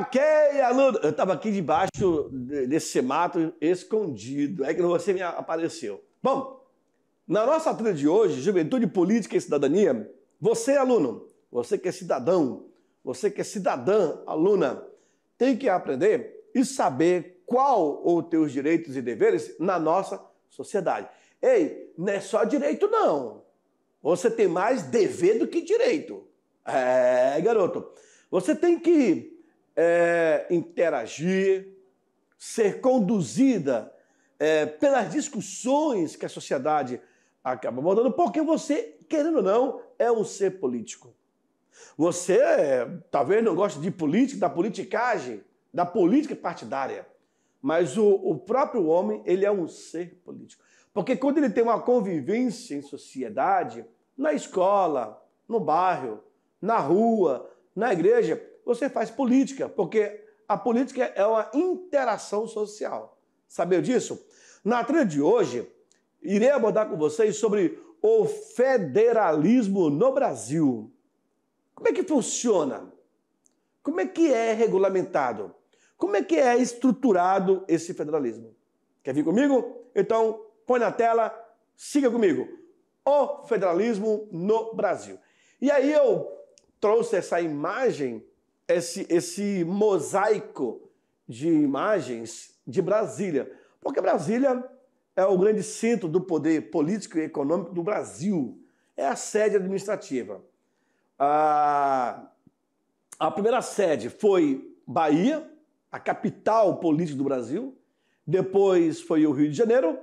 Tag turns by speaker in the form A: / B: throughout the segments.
A: Ok, aluno! Eu estava aqui debaixo desse mato escondido. É que você me apareceu. Bom, na nossa trilha de hoje, Juventude Política e Cidadania, você, aluno, você que é cidadão, você que é cidadã, aluna, tem que aprender e saber qual os teus direitos e deveres na nossa sociedade. Ei, não é só direito, não. Você tem mais dever do que direito. É, garoto. Você tem que é, interagir, ser conduzida é, pelas discussões que a sociedade acaba abordando, porque você, querendo ou não, é um ser político. Você é, talvez não goste de política, da politicagem, da política partidária, mas o, o próprio homem, ele é um ser político. Porque quando ele tem uma convivência em sociedade, na escola, no bairro, na rua, na igreja, você faz política, porque a política é uma interação social. Sabeu disso? Na trilha de hoje, irei abordar com vocês sobre o federalismo no Brasil. Como é que funciona? Como é que é regulamentado? Como é que é estruturado esse federalismo? Quer vir comigo? Então, põe na tela, siga comigo. O federalismo no Brasil. E aí eu trouxe essa imagem esse, esse mosaico de imagens de Brasília. Porque Brasília é o grande centro do poder político e econômico do Brasil. É a sede administrativa. A, a primeira sede foi Bahia, a capital política do Brasil. Depois foi o Rio de Janeiro.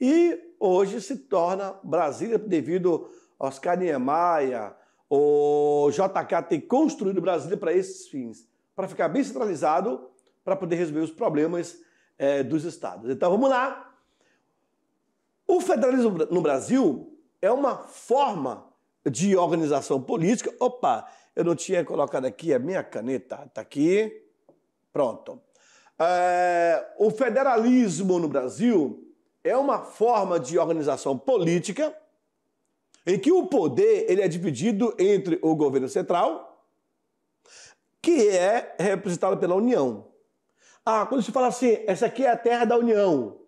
A: E hoje se torna Brasília devido a Oscar Niemeyer, o JK tem construído Brasília para esses fins, para ficar bem centralizado, para poder resolver os problemas é, dos estados. Então vamos lá. O federalismo no Brasil é uma forma de organização política. Opa, eu não tinha colocado aqui a minha caneta, está aqui. Pronto. É, o federalismo no Brasil é uma forma de organização política em que o poder ele é dividido entre o governo central, que é representado pela União. Ah, quando se fala assim, essa aqui é a terra da União,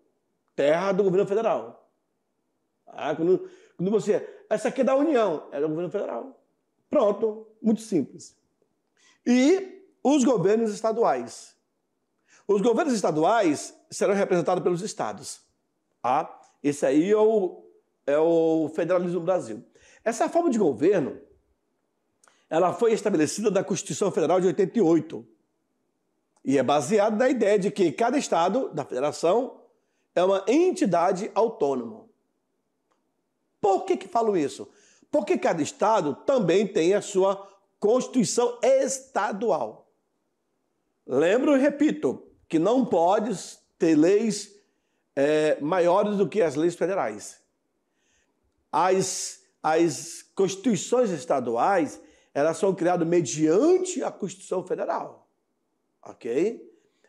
A: terra do governo federal. Ah, quando, quando você, essa aqui é da União, é do governo federal. Pronto, muito simples. E os governos estaduais. Os governos estaduais serão representados pelos estados. Ah, esse aí é o é o federalismo do Brasil. Essa forma de governo ela foi estabelecida da Constituição Federal de 88 e é baseada na ideia de que cada estado da federação é uma entidade autônoma. Por que, que falo isso? Porque cada estado também tem a sua Constituição estadual. Lembro e repito que não pode ter leis é, maiores do que as leis federais. As, as constituições estaduais, elas são criadas mediante a Constituição Federal, ok?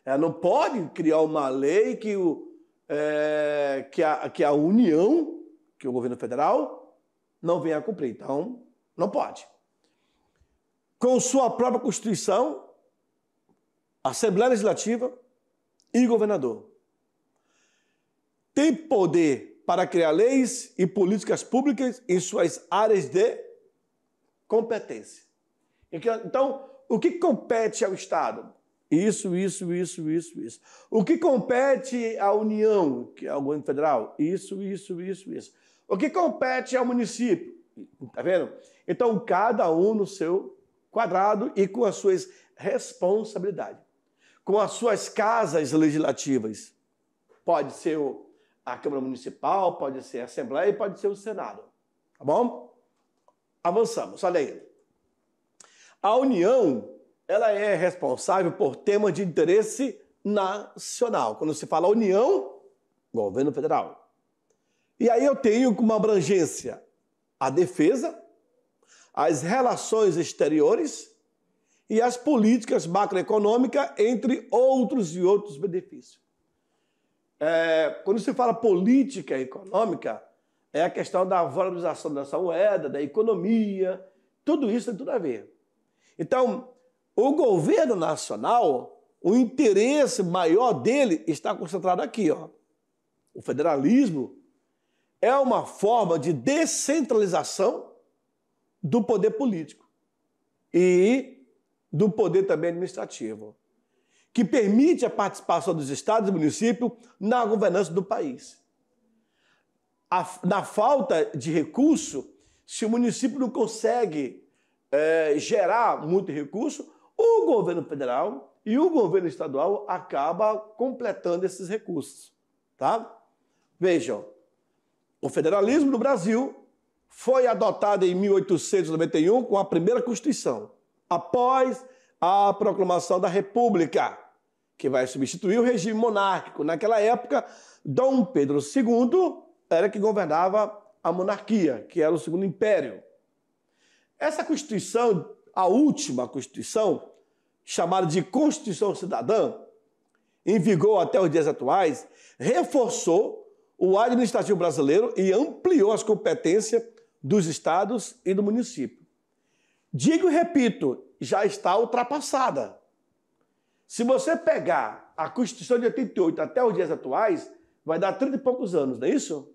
A: Ela não pode criar uma lei que, o, é, que, a, que a União, que o governo federal, não venha a cumprir. Então, não pode. Com sua própria Constituição, Assembleia Legislativa e governador. Tem poder para criar leis e políticas públicas em suas áreas de competência. Então, então, o que compete ao Estado? Isso, isso, isso, isso, isso. O que compete à União, que é o governo federal? Isso, isso, isso, isso. O que compete ao município? Está vendo? Então, cada um no seu quadrado e com as suas responsabilidades, com as suas casas legislativas. Pode ser o a Câmara Municipal, pode ser a Assembleia e pode ser o Senado. Tá bom? Avançamos, olha aí. A União, ela é responsável por temas de interesse nacional. Quando se fala União, governo federal. E aí eu tenho como abrangência a defesa, as relações exteriores e as políticas macroeconômicas, entre outros e outros benefícios. É, quando se fala política econômica, é a questão da valorização dessa moeda, da economia, tudo isso tem tudo a ver. Então, o governo nacional, o interesse maior dele está concentrado aqui. Ó. O federalismo é uma forma de descentralização do poder político e do poder também administrativo que permite a participação dos estados e municípios na governança do país. A, na falta de recurso, se o município não consegue é, gerar muito recurso, o governo federal e o governo estadual acaba completando esses recursos, tá? Vejam, o federalismo no Brasil foi adotado em 1891 com a primeira Constituição, após a proclamação da República, que vai substituir o regime monárquico. Naquela época, Dom Pedro II era que governava a monarquia, que era o Segundo Império. Essa Constituição, a última Constituição, chamada de Constituição Cidadã, em vigor até os dias atuais, reforçou o administrativo brasileiro e ampliou as competências dos estados e do município. Digo e repito, já está ultrapassada. Se você pegar a Constituição de 88 até os dias atuais, vai dar 30 e poucos anos, não é isso?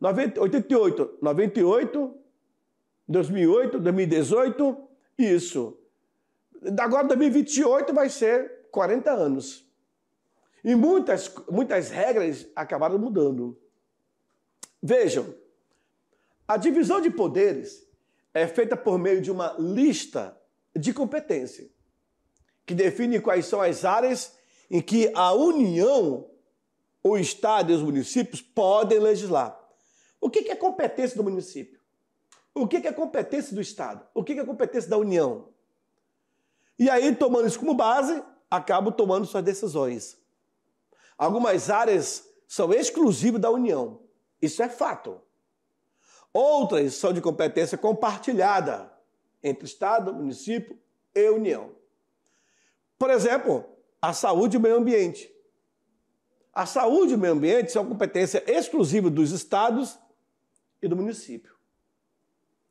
A: 90, 88, 98, 2008, 2018, isso. Agora, 2028 vai ser 40 anos. E muitas, muitas regras acabaram mudando. Vejam, a divisão de poderes é feita por meio de uma lista de competência, que define quais são as áreas em que a União, o Estado e os municípios podem legislar. O que é competência do município? O que é competência do Estado? O que é competência da União? E aí, tomando isso como base, acabo tomando suas decisões. Algumas áreas são exclusivas da União. Isso é fato. Outras são de competência compartilhada entre Estado, município e União. Por exemplo, a saúde e o meio ambiente. A saúde e o meio ambiente são competência exclusiva dos estados e do município.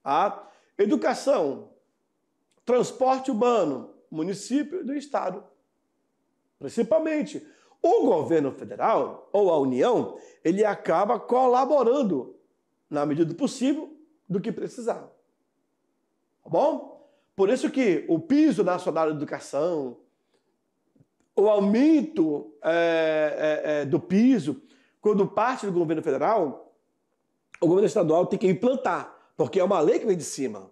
A: A tá? educação, transporte urbano, município e do estado. Principalmente, o governo federal ou a União, ele acaba colaborando na medida do possível do que precisar. Tá bom? Por isso que o piso nacional de educação, o aumento é, é, é, do piso, quando parte do governo federal, o governo estadual tem que implantar, porque é uma lei que vem de cima.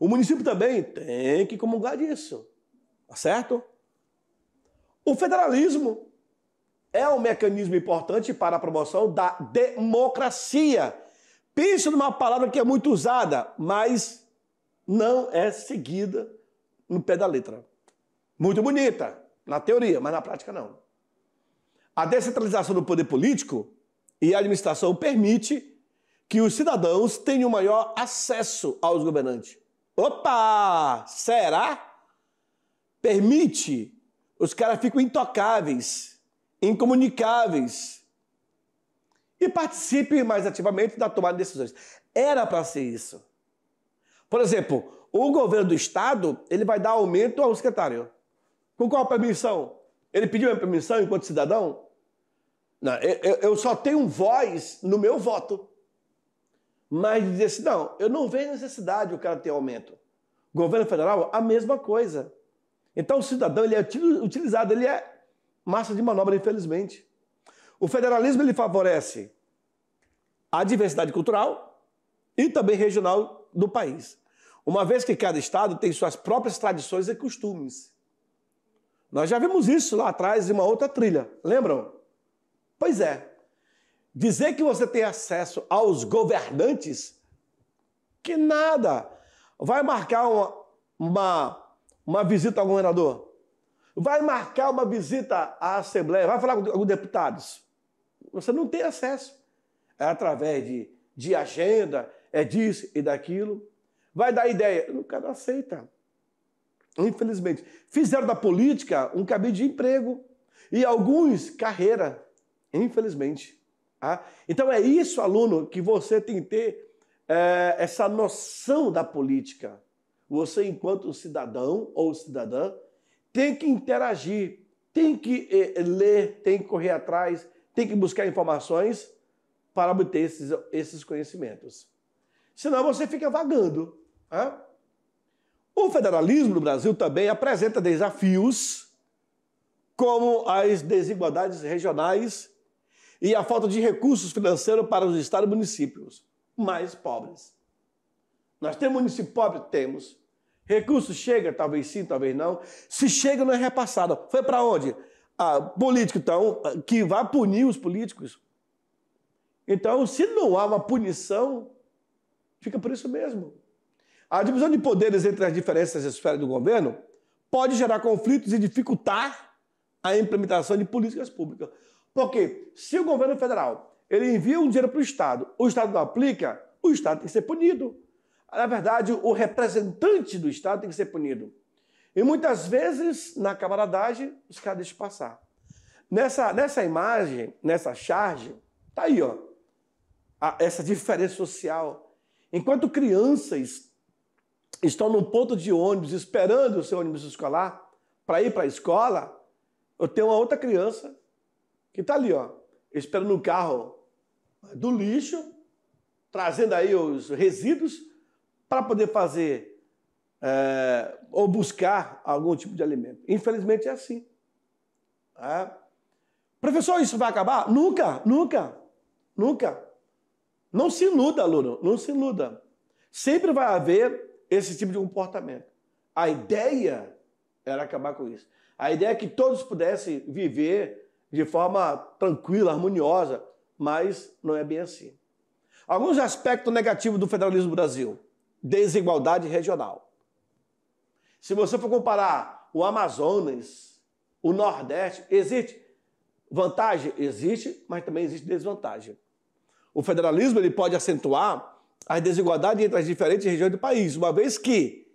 A: O município também tem que comungar disso, tá certo? O federalismo é um mecanismo importante para a promoção da democracia. Pense numa palavra que é muito usada, mas não é seguida no pé da letra. Muito bonita, na teoria, mas na prática não. A descentralização do poder político e a administração permite que os cidadãos tenham maior acesso aos governantes. Opa! Será? Permite. Os caras ficam intocáveis, incomunicáveis. E participem mais ativamente da tomada de decisões. Era para ser isso. Por exemplo, o governo do estado ele vai dar aumento ao secretário. Com qual permissão? Ele pediu a permissão enquanto cidadão? Não, eu, eu só tenho voz no meu voto. Mas disse assim, não, eu não vejo necessidade o cara ter aumento. Governo federal, a mesma coisa. Então o cidadão ele é utilizado, ele é massa de manobra, infelizmente. O federalismo ele favorece a diversidade cultural e também regional do país. Uma vez que cada estado tem suas próprias tradições e costumes. Nós já vimos isso lá atrás em uma outra trilha, lembram? Pois é. Dizer que você tem acesso aos governantes, que nada. Vai marcar uma, uma, uma visita ao governador? Vai marcar uma visita à Assembleia? Vai falar com, os deputados? Você não tem acesso. É através de, de agenda, é disso e daquilo. Vai dar ideia. O cara aceita. Infelizmente. Fizeram da política um caminho de emprego. E alguns, carreira. Infelizmente. Ah, então é isso, aluno, que você tem que ter é, essa noção da política. Você, enquanto cidadão ou cidadã, tem que interagir, tem que é, é ler, tem que correr atrás, tem que buscar informações para obter esses, esses conhecimentos senão você fica vagando. Né? O federalismo no Brasil também apresenta desafios como as desigualdades regionais e a falta de recursos financeiros para os estados e municípios mais pobres. Nós temos município pobre? Temos. Recursos chega, talvez sim, talvez não. Se chega, não é repassado. Foi para onde? a política então, que vai punir os políticos. Então, se não há uma punição, Fica por isso mesmo. A divisão de poderes entre as diferentes esferas do governo pode gerar conflitos e dificultar a implementação de políticas públicas. Porque se o governo federal ele envia um dinheiro para o Estado, o Estado não aplica, o Estado tem que ser punido. Na verdade, o representante do Estado tem que ser punido. E muitas vezes, na camaradagem, os caras deixam passar. Nessa, nessa imagem, nessa charge, tá aí, ó, a, essa diferença social Enquanto crianças estão no ponto de ônibus esperando o seu ônibus escolar para ir para a escola, eu tenho uma outra criança que está ali, ó, esperando um carro do lixo, trazendo aí os resíduos para poder fazer é, ou buscar algum tipo de alimento. Infelizmente é assim. É. Professor, isso vai acabar? Nunca, nunca, nunca. Não se iluda, aluno, não se iluda. Sempre vai haver esse tipo de comportamento. A ideia era acabar com isso. A ideia é que todos pudessem viver de forma tranquila, harmoniosa, mas não é bem assim. Alguns aspectos negativos do federalismo no Brasil: desigualdade regional. Se você for comparar o Amazonas, o Nordeste, existe vantagem? Existe, mas também existe desvantagem o federalismo ele pode acentuar as desigualdades entre as diferentes regiões do país, uma vez que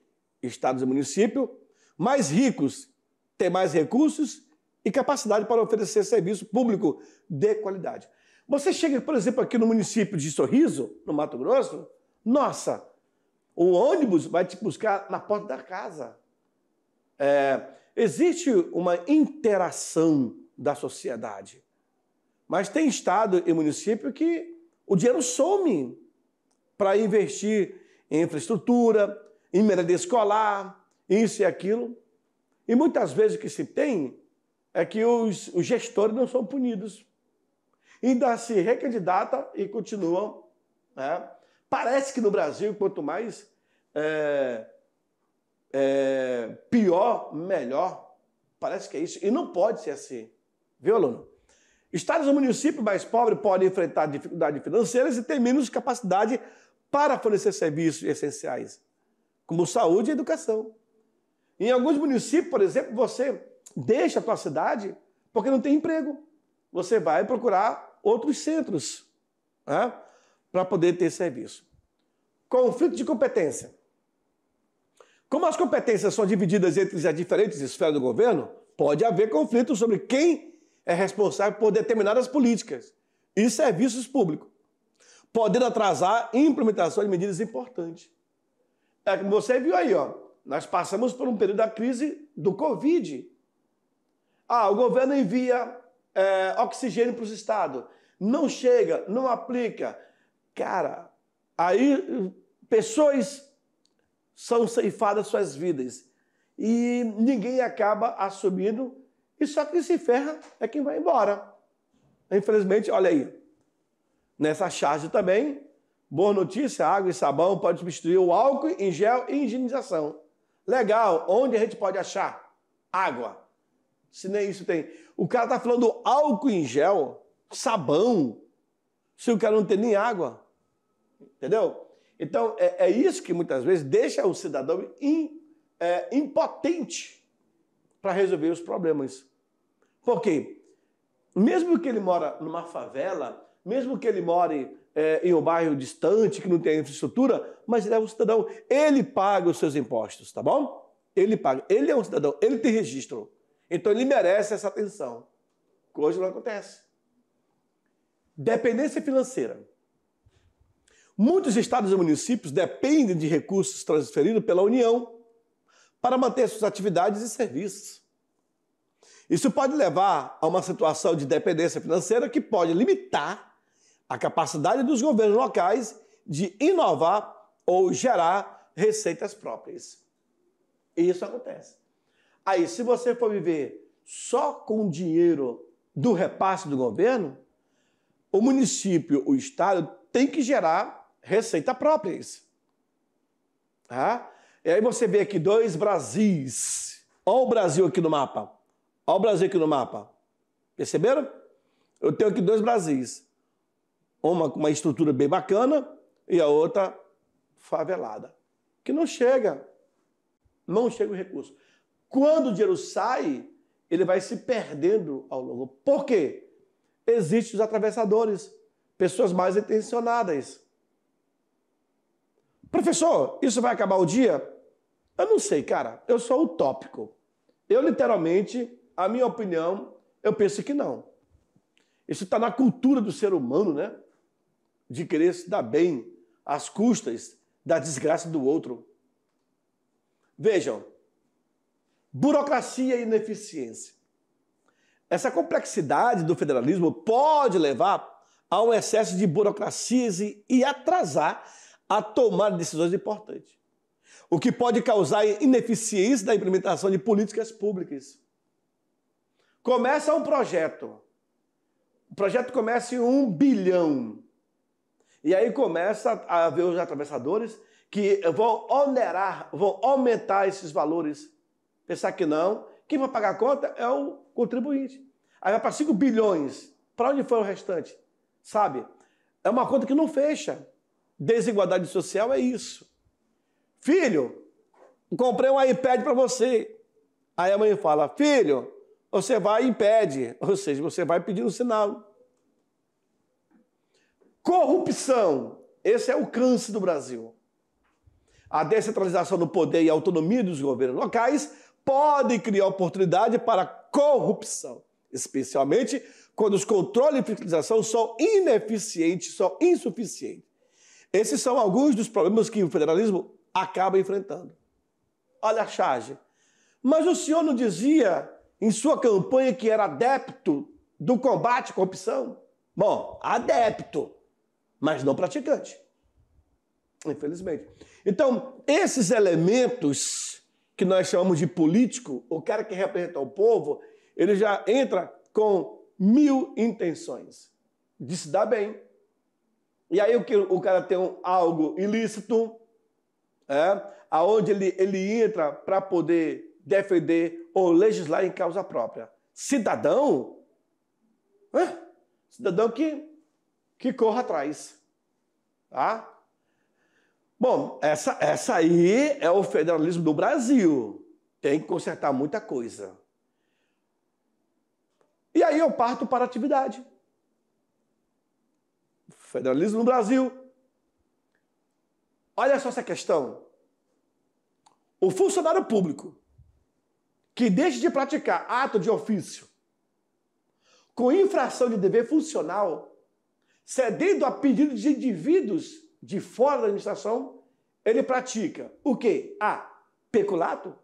A: estados e municípios mais ricos têm mais recursos e capacidade para oferecer serviço público de qualidade. Você chega, por exemplo, aqui no município de Sorriso, no Mato Grosso, nossa, o ônibus vai te buscar na porta da casa. É, existe uma interação da sociedade. Mas tem estado e município que o dinheiro some para investir em infraestrutura, em merenda escolar, isso e aquilo. E muitas vezes o que se tem é que os, os gestores não são punidos. Ainda se recandidata e continuam. Né? Parece que no Brasil, quanto mais é, é, pior, melhor. Parece que é isso. E não pode ser assim. Viu, aluno? Estados ou municípios mais pobres podem enfrentar dificuldades financeiras e ter menos capacidade para fornecer serviços essenciais, como saúde e educação. Em alguns municípios, por exemplo, você deixa a sua cidade porque não tem emprego. Você vai procurar outros centros né, para poder ter serviço. Conflito de competência. Como as competências são divididas entre as diferentes esferas do governo, pode haver conflito sobre quem é responsável por determinadas políticas e serviços públicos, podendo atrasar a implementação de medidas importantes. É como você viu aí, ó, nós passamos por um período da crise do Covid. Ah, o governo envia é, oxigênio para os estados, não chega, não aplica. Cara, aí pessoas são ceifadas suas vidas e ninguém acaba assumindo e só que se ferra é quem vai embora. Infelizmente, olha aí. Nessa charge também, boa notícia, água e sabão pode substituir o álcool em gel e higienização. Legal, onde a gente pode achar? Água. Se nem isso tem. O cara tá falando álcool em gel, sabão, se o cara não tem nem água. Entendeu? Então, é, é isso que muitas vezes deixa o cidadão in, é, impotente para resolver os problemas. Por quê? Mesmo que ele mora numa favela, mesmo que ele more é, em um bairro distante, que não tem infraestrutura, mas ele é um cidadão, ele paga os seus impostos, tá bom? Ele paga, ele é um cidadão, ele tem registro. Então ele merece essa atenção, hoje não acontece. Dependência financeira. Muitos estados e municípios dependem de recursos transferidos pela União para manter suas atividades e serviços. Isso pode levar a uma situação de dependência financeira que pode limitar a capacidade dos governos locais de inovar ou gerar receitas próprias. E isso acontece. Aí, se você for viver só com o dinheiro do repasse do governo, o município, o estado tem que gerar receita próprias. Tá? E aí você vê aqui dois Brasis. Olha o Brasil aqui no mapa. Olha o Brasil aqui no mapa. Perceberam? Eu tenho aqui dois Brasis. Uma com uma estrutura bem bacana e a outra favelada. Que não chega. Não chega o recurso. Quando o dinheiro sai, ele vai se perdendo ao longo. Por quê? Existem os atravessadores, pessoas mais intencionadas. Professor, isso vai acabar o dia? Eu não sei, cara. Eu sou utópico. Eu, literalmente, a minha opinião, eu penso que não. Isso está na cultura do ser humano, né? De querer se dar bem às custas da desgraça do outro. Vejam, burocracia e ineficiência. Essa complexidade do federalismo pode levar a um excesso de burocracia e atrasar a tomar decisões importantes, o que pode causar ineficiência da implementação de políticas públicas. Começa um projeto. O projeto começa em um bilhão. E aí começa a haver os atravessadores que vão onerar, vão aumentar esses valores. Pensar que não, quem vai pagar a conta é o contribuinte. Aí vai para 5 bilhões. Para onde foi o restante? Sabe? É uma conta que não fecha. Desigualdade social é isso. Filho, comprei um iPad para você. Aí a mãe fala: Filho, você vai e impede. Ou seja, você vai pedir um sinal. Corrupção. Esse é o câncer do Brasil. A descentralização do poder e a autonomia dos governos locais pode criar oportunidade para corrupção, especialmente quando os controles e fiscalização são ineficientes, são insuficientes. Esses são alguns dos problemas que o federalismo acaba enfrentando. Olha a charge. Mas o senhor não dizia em sua campanha que era adepto do combate à corrupção? Bom, adepto, mas não praticante. Infelizmente. Então, esses elementos que nós chamamos de político, o cara que representa o povo, ele já entra com mil intenções de se dar bem, e aí o, que, o cara tem um, algo ilícito, é, aonde ele, ele entra para poder defender ou legislar em causa própria. Cidadão? É, cidadão que, que corra atrás. Tá? Bom, essa, essa aí é o federalismo do Brasil. Tem que consertar muita coisa. E aí eu parto para a atividade federalismo no Brasil. Olha só essa questão. O funcionário público que deixe de praticar ato de ofício com infração de dever funcional, cedendo a pedido de indivíduos de fora da administração, ele pratica o quê? A. Peculato.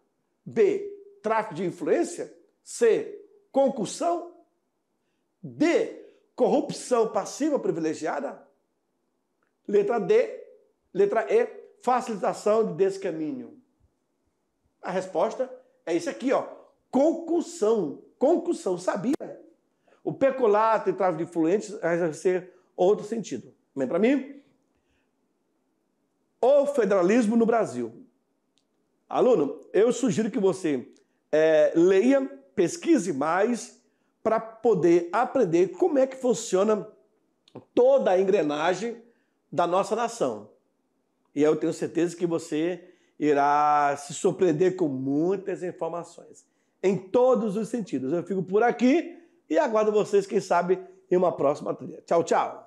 A: B. Tráfico de influência. C. Concussão. D corrupção passiva privilegiada? Letra D, letra E, facilitação de descaminho. A resposta é isso aqui, ó. Concussão. Concussão, sabia? O peculato e trave de influentes vai ser outro sentido. Vem para mim? O federalismo no Brasil. Aluno, eu sugiro que você é, leia, pesquise mais para poder aprender como é que funciona toda a engrenagem da nossa nação. E eu tenho certeza que você irá se surpreender com muitas informações, em todos os sentidos. Eu fico por aqui e aguardo vocês, quem sabe, em uma próxima trilha. Tchau, tchau!